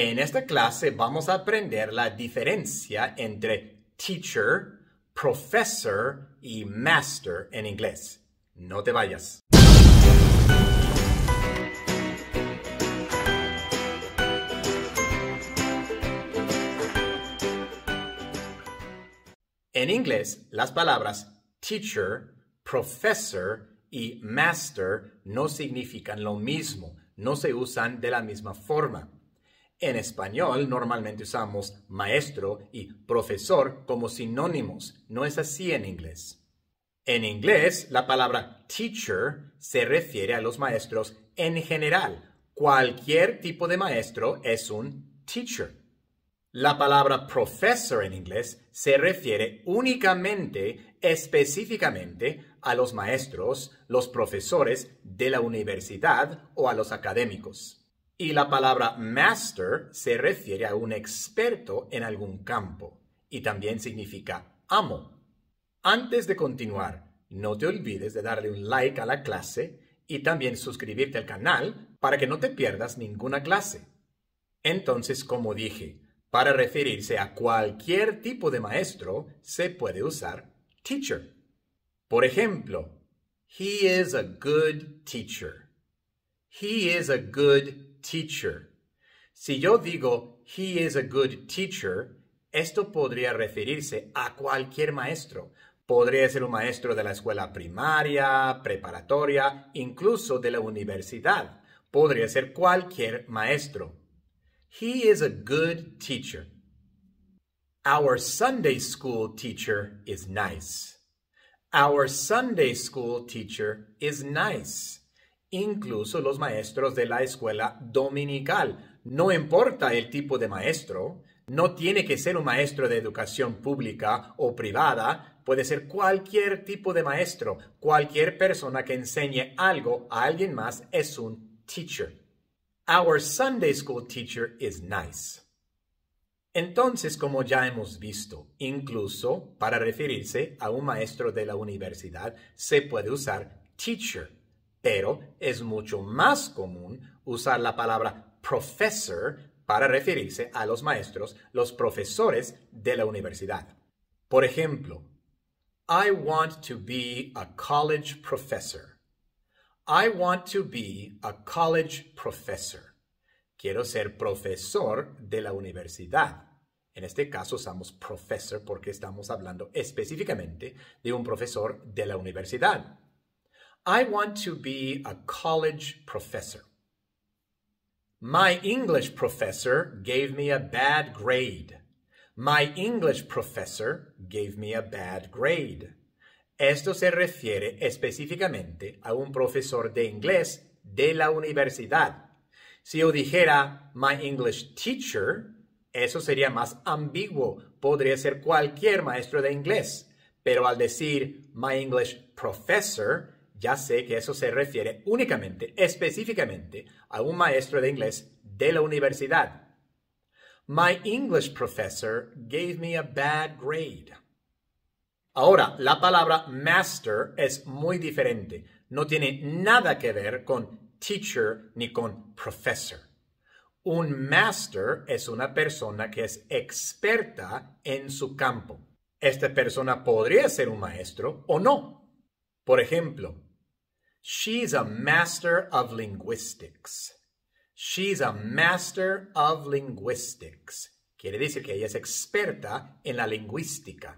En esta clase vamos a aprender la diferencia entre teacher, professor y master en inglés. No te vayas. En inglés, las palabras teacher, professor y master no significan lo mismo, no se usan de la misma forma. En español normalmente usamos maestro y profesor como sinónimos, no es así en inglés. En inglés, la palabra teacher se refiere a los maestros en general. Cualquier tipo de maestro es un teacher. La palabra professor en inglés se refiere únicamente, específicamente, a los maestros, los profesores de la universidad o a los académicos. Y la palabra master se refiere a un experto en algún campo y también significa amo. Antes de continuar, no te olvides de darle un like a la clase y también suscribirte al canal para que no te pierdas ninguna clase. Entonces, como dije, para referirse a cualquier tipo de maestro se puede usar teacher. Por ejemplo, he is a good teacher. He is a good teacher. Si yo digo he is a good teacher, esto podría referirse a cualquier maestro. Podría ser un maestro de la escuela primaria, preparatoria, incluso de la universidad. Podría ser cualquier maestro. He is a good teacher. Our Sunday school teacher is nice. Our Sunday school teacher is nice incluso los maestros de la escuela dominical. No importa el tipo de maestro, no tiene que ser un maestro de educación pública o privada, puede ser cualquier tipo de maestro, cualquier persona que enseñe algo a alguien más es un teacher. Our Sunday school teacher is nice. Entonces, como ya hemos visto, incluso para referirse a un maestro de la universidad se puede usar teacher pero es mucho más común usar la palabra professor para referirse a los maestros, los profesores de la universidad. Por ejemplo, I want to be a college professor. I want to be a college professor. Quiero ser profesor de la universidad. En este caso usamos professor porque estamos hablando específicamente de un profesor de la universidad. I want to be a college professor. My English professor gave me a bad grade. My English professor gave me a bad grade. Esto se refiere específicamente a un profesor de inglés de la universidad. Si yo dijera my English teacher, eso sería más ambiguo. Podría ser cualquier maestro de inglés. Pero al decir my English professor, ya sé que eso se refiere únicamente, específicamente, a un maestro de inglés de la universidad. My English professor gave me a bad grade. Ahora, la palabra master es muy diferente. No tiene nada que ver con teacher ni con professor. Un master es una persona que es experta en su campo. Esta persona podría ser un maestro o no. Por ejemplo, She's a master of linguistics. She's a master of linguistics. Quiere decir que ella es experta en la lingüística.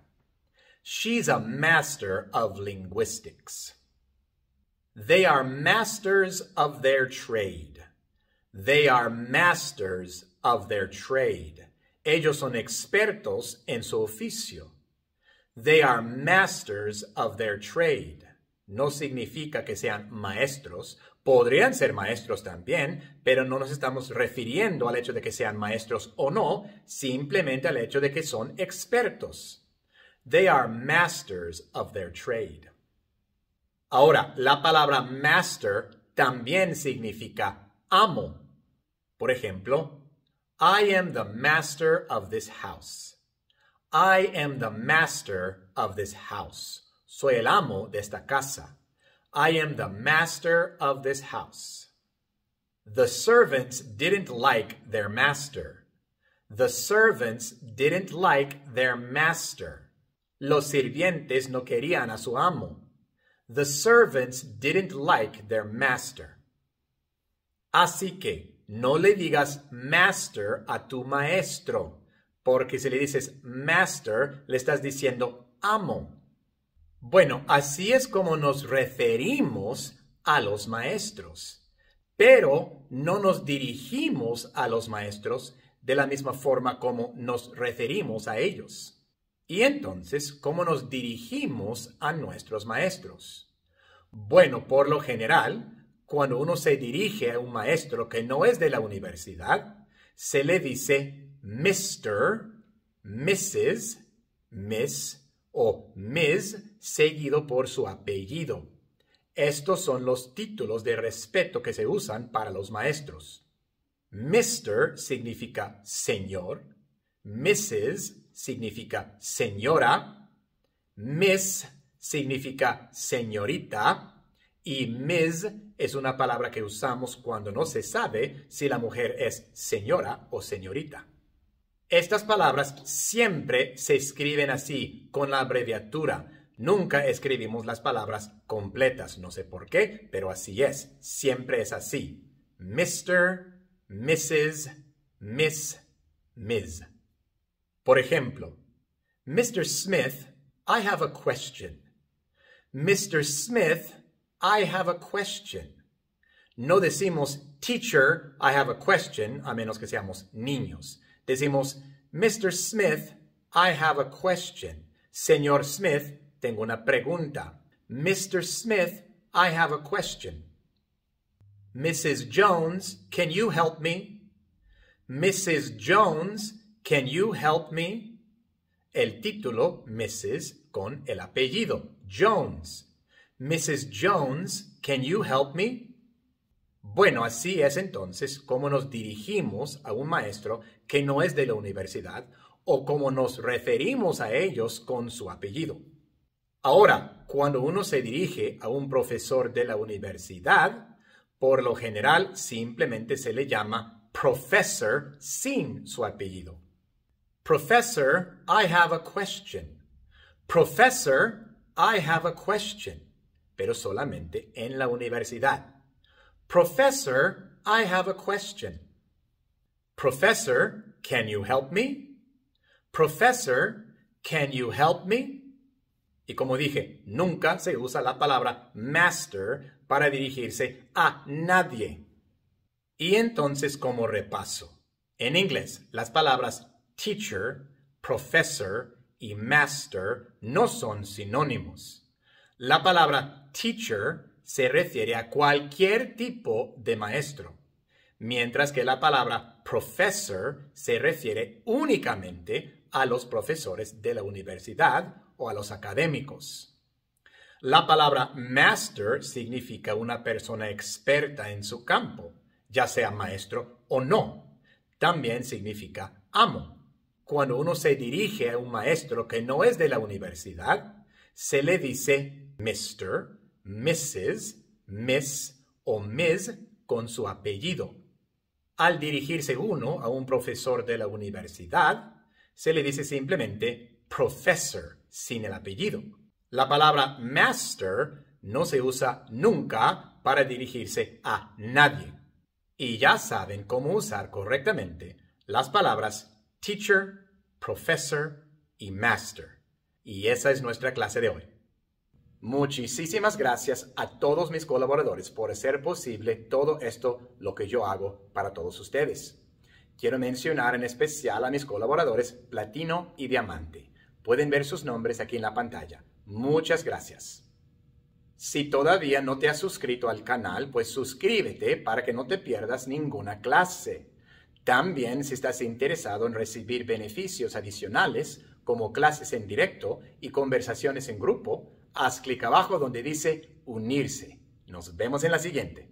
She's a master of linguistics. They are masters of their trade. They are masters of their trade. Ellos son expertos en su oficio. They are masters of their trade. no significa que sean maestros. Podrían ser maestros también, pero no nos estamos refiriendo al hecho de que sean maestros o no, simplemente al hecho de que son expertos. They are masters of their trade. Ahora, la palabra master también significa amo. Por ejemplo, I am the master of this house. I am the master of this house Soy el amo de esta casa. I am the master of this house. The servants didn't like their master. The servants didn't like their master. Los sirvientes no querían a su amo. The servants didn't like their master. Así que no le digas master a tu maestro, porque si le dices master, le estás diciendo amo. Bueno, así es como nos referimos a los maestros, pero no nos dirigimos a los maestros de la misma forma como nos referimos a ellos. Y entonces, ¿cómo nos dirigimos a nuestros maestros? Bueno, por lo general, cuando uno se dirige a un maestro que no es de la universidad, se le dice Mr., Mrs., Miss o Miss, seguido por su apellido. Estos son los títulos de respeto que se usan para los maestros. Mr. significa señor, Mrs. significa señora, Miss significa señorita y Miss es una palabra que usamos cuando no se sabe si la mujer es señora o señorita. Estas palabras siempre se escriben así, con la abreviatura. Nunca escribimos las palabras completas, no sé por qué, pero así es, siempre es así. Mr., Mrs., Miss, Ms. Por ejemplo, Mr. Smith, I have a question. Mr. Smith, I have a question. No decimos teacher, I have a question, a menos que seamos niños. Decimos, Mr. Smith, I have a question. Señor Smith, tengo una pregunta. Mr. Smith, I have a question. Mrs. Jones, can you help me? Mrs. Jones, can you help me? El título, Mrs. con el apellido, Jones. Mrs. Jones, can you help me? Bueno, así es entonces cómo nos dirigimos a un maestro que no es de la universidad o cómo nos referimos a ellos con su apellido. Ahora, cuando uno se dirige a un profesor de la universidad, por lo general simplemente se le llama professor sin su apellido. Professor, I have a question. Professor, I have a question. Pero solamente en la universidad. Professor, I have a question. Professor, can you help me? Professor, can you help me? Y como dije, nunca se usa la palabra master para dirigirse a nadie. Y entonces como repaso, en inglés las palabras teacher, professor y master no son sinónimos. La palabra teacher se refiere a cualquier tipo de maestro, mientras que la palabra professor se refiere únicamente a los profesores de la universidad o a los académicos. La palabra master significa una persona experta en su campo, ya sea maestro o no. También significa amo. Cuando uno se dirige a un maestro que no es de la universidad, se le dice mister, Mrs., Miss o Ms. con su apellido. Al dirigirse uno a un profesor de la universidad, se le dice simplemente professor, sin el apellido. La palabra master no se usa nunca para dirigirse a nadie. Y ya saben cómo usar correctamente las palabras teacher, professor y master. Y esa es nuestra clase de hoy. Muchísimas gracias a todos mis colaboradores por hacer posible todo esto lo que yo hago para todos ustedes. Quiero mencionar en especial a mis colaboradores Platino y Diamante. Pueden ver sus nombres aquí en la pantalla. Muchas gracias. Si todavía no te has suscrito al canal, pues suscríbete para que no te pierdas ninguna clase. También si estás interesado en recibir beneficios adicionales como clases en directo y conversaciones en grupo, haz clic abajo donde dice unirse. Nos vemos en la siguiente.